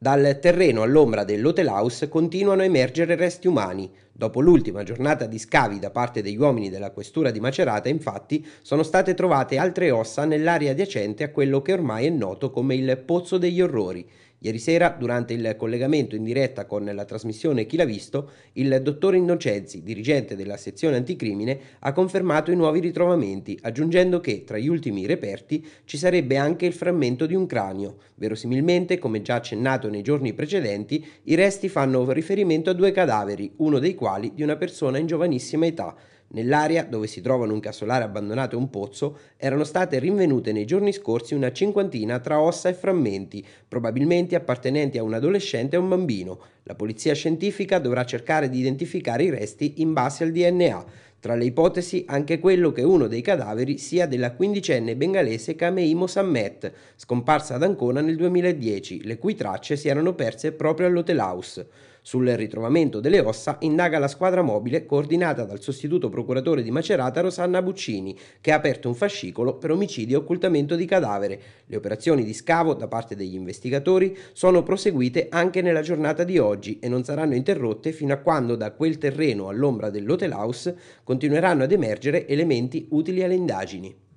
Dal terreno all'ombra dell'Hotel House continuano a emergere resti umani Dopo l'ultima giornata di scavi da parte degli uomini della questura di Macerata, infatti, sono state trovate altre ossa nell'area adiacente a quello che ormai è noto come il Pozzo degli Orrori. Ieri sera, durante il collegamento in diretta con la trasmissione Chi l'ha visto, il dottor Innocenzi, dirigente della sezione anticrimine, ha confermato i nuovi ritrovamenti, aggiungendo che tra gli ultimi reperti ci sarebbe anche il frammento di un cranio. Verosimilmente, come già accennato nei giorni precedenti, i resti fanno riferimento a due cadaveri, uno dei quali quali di una persona in giovanissima età. Nell'area, dove si trovano un casolare abbandonato e un pozzo, erano state rinvenute nei giorni scorsi una cinquantina tra ossa e frammenti, probabilmente appartenenti a un adolescente e un bambino. La polizia scientifica dovrà cercare di identificare i resti in base al DNA. Tra le ipotesi anche quello che uno dei cadaveri sia della quindicenne bengalese Kamei Mosammet, scomparsa ad Ancona nel 2010, le cui tracce si erano perse proprio all'Hotel House. Sul ritrovamento delle ossa indaga la squadra mobile coordinata dal sostituto procuratore di Macerata Rosanna Buccini, che ha aperto un fascicolo per omicidio e occultamento di cadavere. Le operazioni di scavo da parte degli investigatori sono proseguite anche nella giornata di oggi e non saranno interrotte fino a quando da quel terreno all'ombra dell'hotel house continueranno ad emergere elementi utili alle indagini.